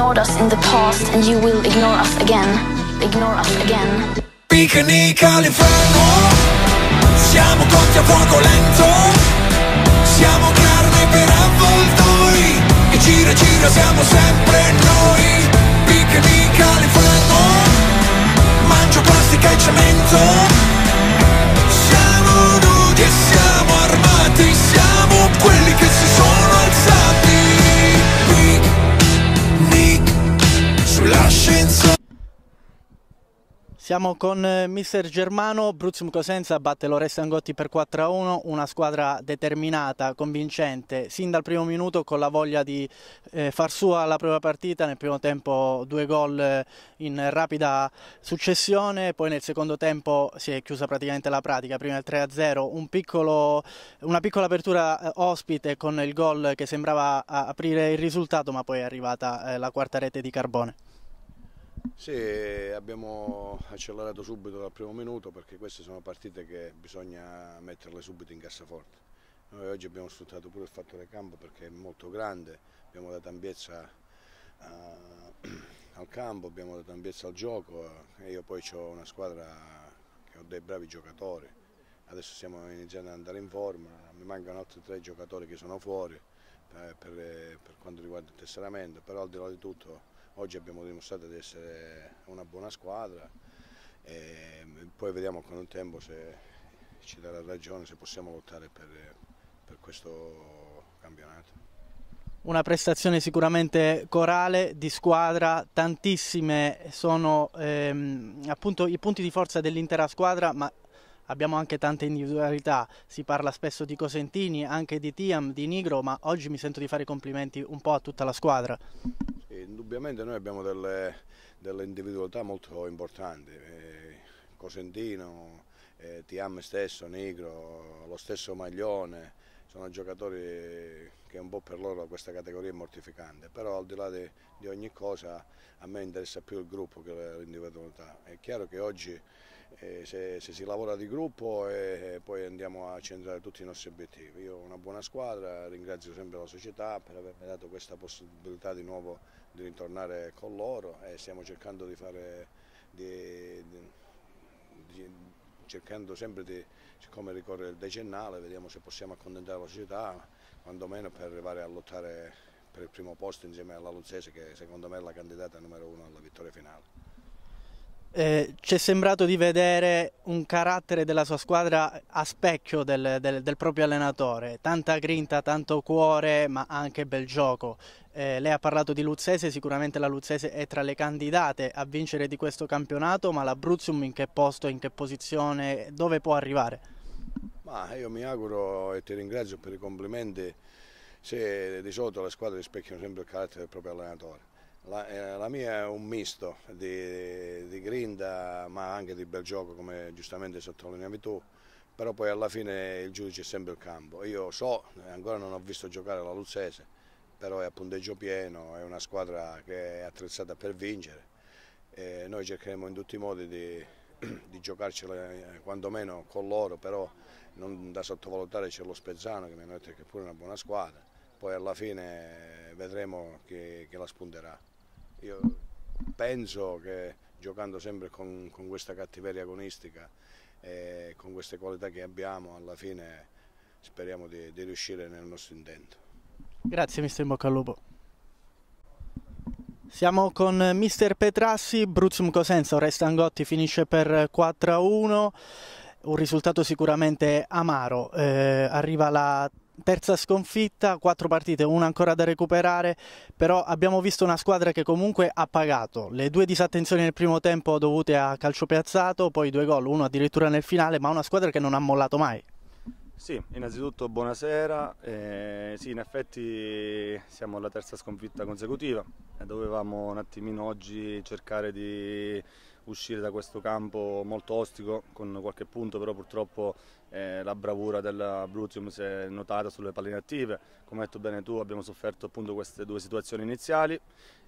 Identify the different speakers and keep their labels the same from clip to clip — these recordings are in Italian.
Speaker 1: ignored us in the past and you will ignore us again, ignore us again.
Speaker 2: Picnic all'inferno, siamo cotti a fuoco lento, siamo carne per avvoltoi e gira gira siamo sempre
Speaker 1: noi. Picnic all'inferno, mangio plastica e cemento. Siamo con eh, mister Germano, Bruzium Cosenza batte l'Oresta Angotti per 4-1, una squadra determinata, convincente, sin dal primo minuto con la voglia di eh, far sua la propria partita, nel primo tempo due gol eh, in rapida successione, poi nel secondo tempo si è chiusa praticamente la pratica, prima il 3-0, un una piccola apertura eh, ospite con il gol che sembrava aprire il risultato ma poi è arrivata eh, la quarta rete di Carbone.
Speaker 2: Sì, abbiamo accelerato subito dal primo minuto perché queste sono partite che bisogna metterle subito in cassaforte. Noi oggi abbiamo sfruttato pure il fattore campo perché è molto grande, abbiamo dato ampiezza uh, al campo, abbiamo dato ampiezza al gioco eh, e io poi ho una squadra che ho dei bravi giocatori. Adesso stiamo iniziando ad andare in forma, mi mancano altri tre giocatori che sono fuori eh, per, per, per quanto riguarda il tesseramento, però al di là di tutto oggi abbiamo dimostrato di essere una buona squadra e poi vediamo con il tempo se ci darà ragione, se possiamo lottare per, per questo campionato.
Speaker 1: Una prestazione sicuramente corale, di squadra, tantissime sono ehm, appunto i punti di forza dell'intera squadra, ma abbiamo anche tante individualità, si parla spesso di Cosentini, anche di Tiam, di Nigro, ma oggi mi sento di fare i complimenti un po' a tutta la squadra.
Speaker 2: Sì, indubbiamente noi abbiamo delle, delle individualità molto importanti, eh, Cosentino, eh, Tiam stesso, Nigro, lo stesso Maglione, sono giocatori che un po' per loro questa categoria è mortificante, però al di là di, di ogni cosa a me interessa più il gruppo che l'individualità. È chiaro che oggi eh, se, se, si lavora di gruppo e eh, poi andiamo a centrare tutti i nostri obiettivi. Io ho una buona squadra, ringrazio sempre la società per avermi dato questa possibilità di nuovo di ritornare con loro e stiamo cercando di fare, di, di, cercando sempre di, siccome ricorre il decennale, vediamo se possiamo accontentare la società, quantomeno per arrivare a lottare per il primo posto insieme alla Luzzese che secondo me è la candidata numero uno alla vittoria finale
Speaker 1: eh, ci è sembrato di vedere un carattere della sua squadra a specchio del, del, del, proprio allenatore, tanta grinta, tanto cuore, ma anche bel gioco. Eh, lei ha parlato di Luzzese, sicuramente la Luzzese è tra le candidate a vincere di questo campionato, ma l'Abruzzum in che posto, in che posizione, dove può arrivare?
Speaker 2: Ma io mi auguro e ti ringrazio per i complimenti, se di solito le squadre rispecchiano sempre il carattere del proprio allenatore la, eh, la, mia è un misto di, di, grinda ma anche di bel gioco come giustamente sottolineavi tu, però poi alla fine il giudice è sempre il campo. Io so, ancora non ho visto giocare la Luzzese, però è a punteggio pieno, è una squadra che è attrezzata per vincere e noi cercheremo in tutti i modi di, di giocarcela eh, quantomeno con loro, però non da sottovalutare c'è lo Spezzano che mi hanno detto che è pure una buona squadra, poi alla fine vedremo chi, chi la spunterà. Io penso che giocando sempre con, con questa cattiveria agonistica e con queste qualità che abbiamo, alla fine speriamo di, di riuscire nel nostro intento.
Speaker 1: Grazie, mister Bocca al Lupo. Siamo con mister Petrassi, Bruzum Cosenza, Oreste Angotti finisce per 4-1, un risultato sicuramente amaro, eh, arriva la terza sconfitta, quattro partite, una ancora da recuperare, però abbiamo visto una squadra che comunque ha pagato le due disattenzioni nel primo tempo dovute a calcio piazzato, poi due gol, uno addirittura nel finale, ma una squadra che non ha mollato mai.
Speaker 3: Sì, innanzitutto buonasera, eh, sì in effetti siamo alla terza sconfitta consecutiva, eh, dovevamo un attimino oggi cercare di uscire da questo campo molto ostico con qualche punto, però purtroppo eh, la bravura dell'Abruzzium si è notata sulle palline attive. Come hai detto bene tu, abbiamo sofferto appunto queste due situazioni iniziali,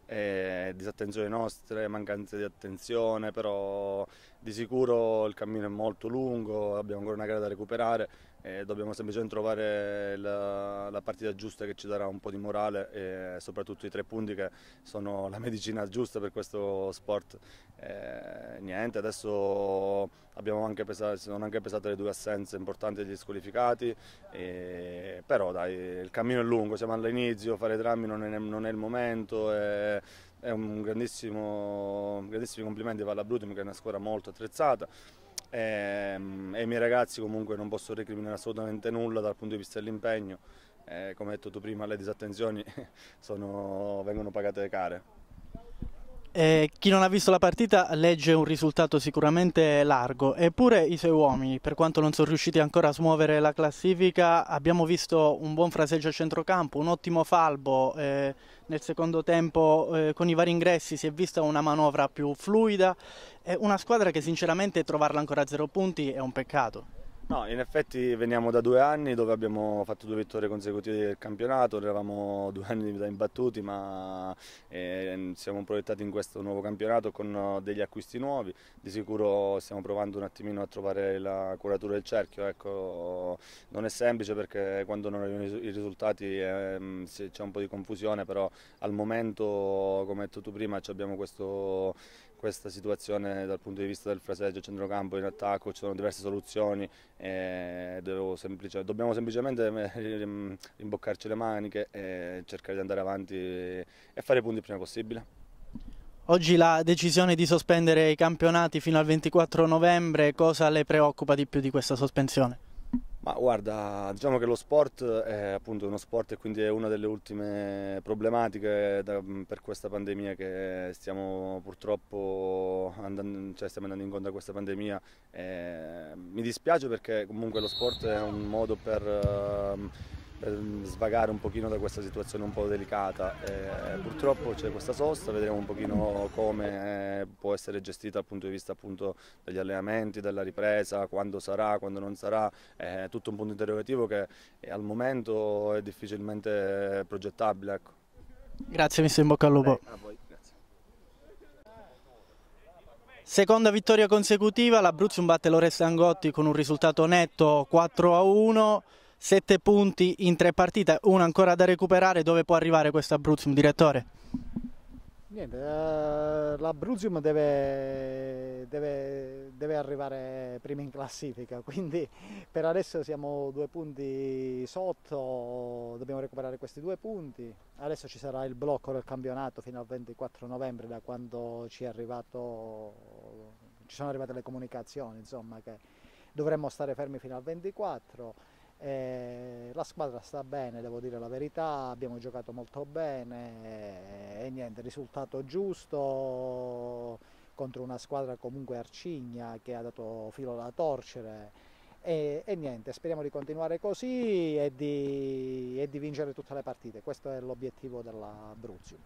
Speaker 3: eh, disattenzioni nostre, mancanze di attenzione, però di sicuro il cammino è molto lungo, abbiamo ancora una gara da recuperare e dobbiamo semplicemente trovare la, la, partita giusta che ci darà un po' di morale e soprattutto i tre punti che sono la medicina giusta per questo sport. E niente, adesso abbiamo anche pesato, sono anche pesate le due assenze importanti degli squalificati, e, però dai, il cammino è lungo, siamo all'inizio, fare drammi non è, non è il momento. E, è un grandissimo, grandissimo complimento per la Brutum che è una squadra molto attrezzata Ehm, e, e ai miei ragazzi comunque non posso recriminare assolutamente nulla dal punto di vista dell'impegno, eh, come hai detto tu prima le disattenzioni sono, vengono pagate care.
Speaker 1: Eh, chi non ha visto la partita legge un risultato sicuramente largo, eppure i suoi uomini, per quanto non sono riusciti ancora a smuovere la classifica, abbiamo visto un buon fraseggio a centrocampo, un ottimo falbo, eh, nel secondo tempo eh, con i vari ingressi si è vista una manovra più fluida, una squadra che sinceramente trovarla ancora a zero punti è un peccato.
Speaker 3: No, in effetti veniamo da due anni dove abbiamo fatto due vittorie consecutive del campionato, eravamo due anni da imbattuti ma eh, siamo proiettati in questo nuovo campionato con uh, degli acquisti nuovi, di sicuro stiamo provando un attimino a trovare la curatura del cerchio, ecco, non è semplice perché quando non arrivano i risultati eh, c'è un po' di confusione, però al momento come hai detto tu prima abbiamo questo questa situazione dal punto di vista del fraseggio centrocampo in attacco, ci sono diverse soluzioni e eh, semplice, dobbiamo semplicemente eh, rimboccarci le maniche e cercare di andare avanti e fare i punti il prima possibile.
Speaker 1: Oggi la decisione di sospendere i campionati fino al 24 novembre, cosa le preoccupa di più di questa sospensione?
Speaker 3: Ma guarda, diciamo che lo sport è appunto uno sport e quindi è una delle ultime problematiche eh, da, per questa pandemia che stiamo purtroppo andando, cioè stiamo andando incontro a questa pandemia. E eh, mi dispiace perché comunque lo sport è un modo per... Uh, per ehm, svagare un pochino da questa situazione un po' delicata. Eh, purtroppo c'è questa sosta, vedremo un pochino come eh, può essere gestita dal punto di vista appunto, degli allenamenti, della ripresa, quando sarà, quando non sarà, è eh, tutto un punto interrogativo che eh, al momento è difficilmente progettabile. Ecco.
Speaker 1: Grazie, mi in bocca al lupo. Seconda vittoria consecutiva, l'Abruzzo batte l'Orest Angotti con un risultato netto 4 a 1 sette punti in tre partite, una ancora da recuperare, dove può arrivare questo Abruzzium, direttore?
Speaker 4: Niente, eh, l'Abruzzium deve, deve, deve, arrivare prima in classifica, quindi per adesso siamo due punti sotto, dobbiamo recuperare questi due punti. Adesso ci sarà il blocco del campionato fino al 24 novembre da quando ci, arrivato, ci sono arrivate le comunicazioni, insomma, che dovremmo stare fermi fino al 24 e eh, la squadra sta bene, devo dire la verità, abbiamo giocato molto bene e, eh, e niente, risultato giusto contro una squadra comunque arcigna che ha dato filo da torcere e, e niente, speriamo di continuare così e di, e di vincere tutte le partite, questo è l'obiettivo della Bruzium.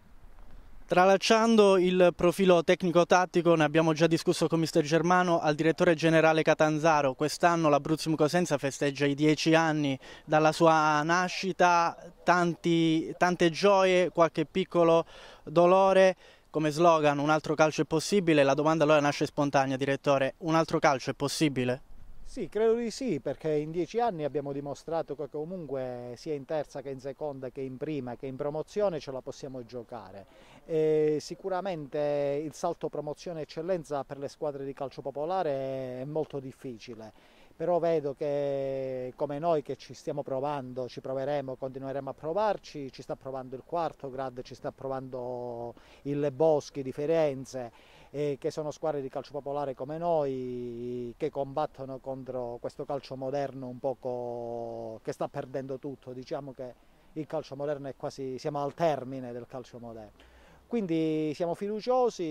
Speaker 1: Tralacciando il profilo tecnico-tattico, ne abbiamo già discusso con Mister Germano al direttore generale Catanzaro. Quest'anno l'Abruzzo Cosenza festeggia i dieci anni dalla sua nascita, tanti, tante gioie, qualche piccolo dolore. Come slogan, un altro calcio è possibile. La domanda allora nasce spontanea, direttore. Un altro calcio è possibile?
Speaker 4: Sì, credo di sì, perché in dieci anni abbiamo dimostrato che comunque sia in terza che in seconda che in prima che in promozione ce la possiamo giocare. E sicuramente il salto promozione-eccellenza per le squadre di calcio popolare è molto difficile, però vedo che come noi che ci stiamo provando, ci proveremo, continueremo a provarci, ci sta provando il quarto grad, ci sta provando il Boschi di Firenze eh, che sono squadre di calcio popolare come noi che combattono contro questo calcio moderno un poco che sta perdendo tutto, diciamo che il calcio moderno è quasi, siamo al termine del calcio moderno. Quindi siamo fiduciosi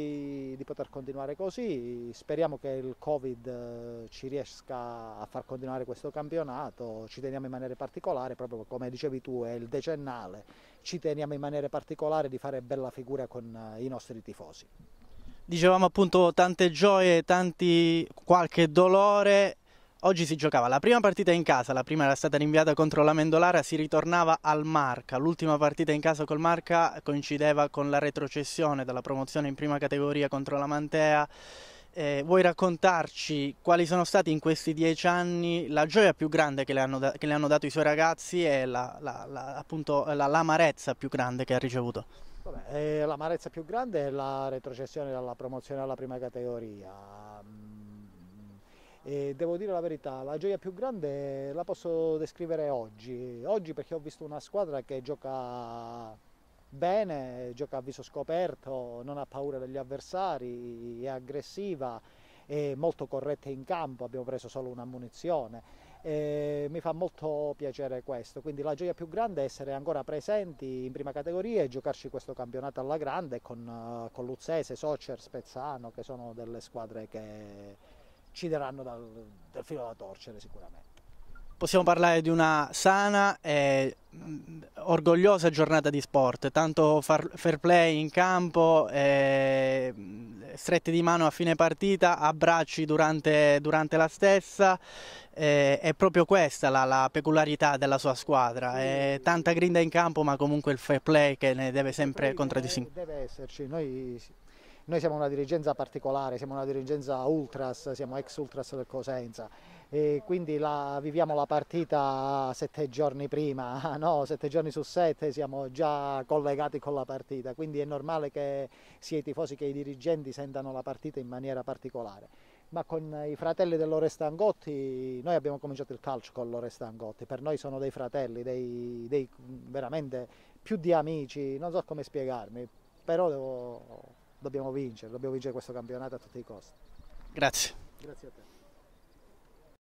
Speaker 4: di poter continuare così, speriamo che il Covid eh, ci riesca a far continuare questo campionato, ci teniamo in maniera particolare, proprio come dicevi tu è il decennale, ci teniamo in maniera particolare di fare bella figura con eh, i nostri tifosi.
Speaker 1: Dicevamo appunto tante gioie, tanti, qualche dolore. Oggi si giocava la prima partita in casa, la prima era stata rinviata contro la Mendolara, si ritornava al Marca. L'ultima partita in casa col Marca coincideva con la retrocessione dalla promozione in prima categoria contro la Mantea. Eh, vuoi raccontarci quali sono stati in questi dieci anni la gioia più grande che le hanno, da che le hanno dato i suoi ragazzi e l'amarezza la, la, la, più grande che ha ricevuto?
Speaker 4: Vabbè, eh, l'amarezza più grande è la retrocessione dalla promozione alla prima categoria. Mm. E devo dire la verità, la gioia più grande la posso descrivere oggi. Oggi perché ho visto una squadra che gioca bene, gioca a viso scoperto, non ha paura degli avversari, è aggressiva, è molto corretta in campo, abbiamo preso solo una munizione e mi fa molto piacere questo, quindi la gioia più grande è essere ancora presenti in prima categoria e giocarci questo campionato alla grande con, eh, con Luzzese, Socer, Spezzano che sono delle squadre che ci daranno dal, dal filo da torcere sicuramente
Speaker 1: possiamo parlare di una sana e mm, orgogliosa giornata di sport, tanto fair play in campo, mm, strette di mano a fine partita, abbracci durante, durante la stessa, eh, è proprio questa la, la, peculiarità della sua squadra, eh, tanta grinda in campo ma comunque il fair play che ne deve sempre contraddistinguere.
Speaker 4: Deve esserci, noi, noi siamo una dirigenza particolare, siamo una dirigenza ultras, siamo ex ultras del Cosenza e quindi la, viviamo la partita sette giorni prima, no? sette giorni su sette siamo già collegati con la partita, quindi è normale che sia i tifosi che i dirigenti sentano la partita in maniera particolare. Ma con i fratelli Angotti, noi abbiamo cominciato il calcio con Angotti, per noi sono dei fratelli, dei, dei, veramente più di amici, non so come spiegarmi, però devo, dobbiamo vincere, dobbiamo vincere questo campionato a tutti i costi.
Speaker 1: Grazie. Grazie a te.